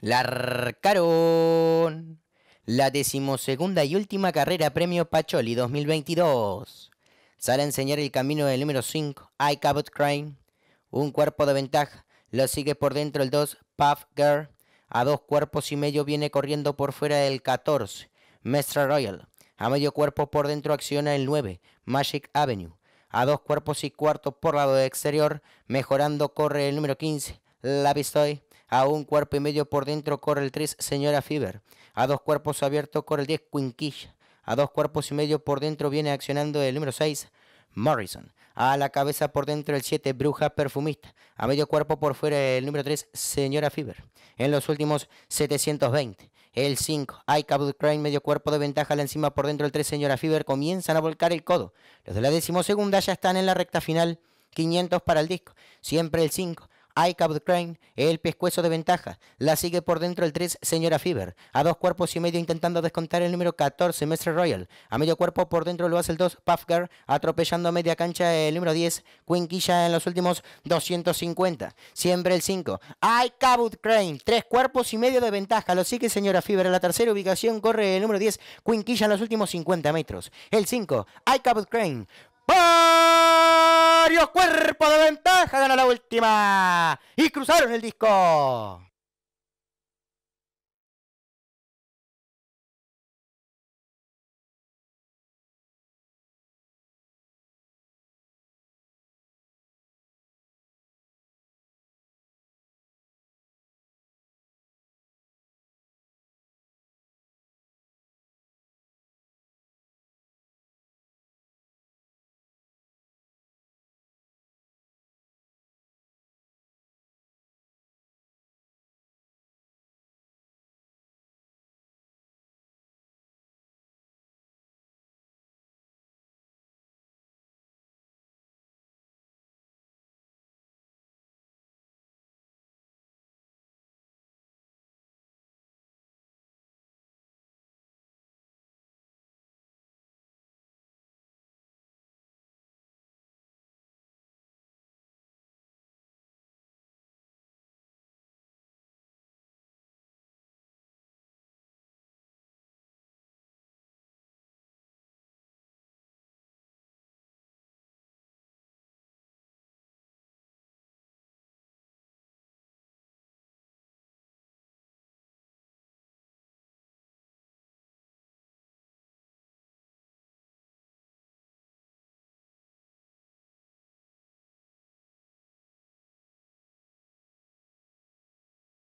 La La decimosegunda y última carrera Premio Pacholi 2022. Sale a enseñar el camino del número 5, I Cabot Crane. Un cuerpo de ventaja. Lo sigue por dentro el 2, Puff Girl. A dos cuerpos y medio viene corriendo por fuera el 14, Mestra Royal. A medio cuerpo por dentro acciona el 9, Magic Avenue. A dos cuerpos y cuarto por lado exterior, mejorando corre el número 15, La a un cuerpo y medio por dentro corre el 3 Señora Fiber. A dos cuerpos abiertos corre el 10 Quinquilla. A dos cuerpos y medio por dentro viene accionando el número 6 Morrison. A la cabeza por dentro el 7, Bruja Perfumista. A medio cuerpo por fuera el número 3, Señora Fiber. En los últimos 720. El 5, I Crane, medio cuerpo de ventaja, la encima por dentro el 3, Señora Fiber. Comienzan a volcar el codo. Los de la decimosegunda ya están en la recta final. 500 para el disco. Siempre el 5. Cabot Crane, el pescuezo de ventaja. La sigue por dentro el 3, Señora Fieber A dos cuerpos y medio intentando descontar el número 14, Mestre Royal. A medio cuerpo por dentro lo hace el 2, Puffgar, atropellando a media cancha el número 10, Quinquilla en los últimos 250. Siempre el 5. Cabot Crane, tres cuerpos y medio de ventaja. Lo sigue Señora Fieber En la tercera ubicación corre el número 10, Quinquilla en los últimos 50 metros. El 5, Cabot Crane. Varios cuerpos de ventaja gana la última. Y cruzaron el disco.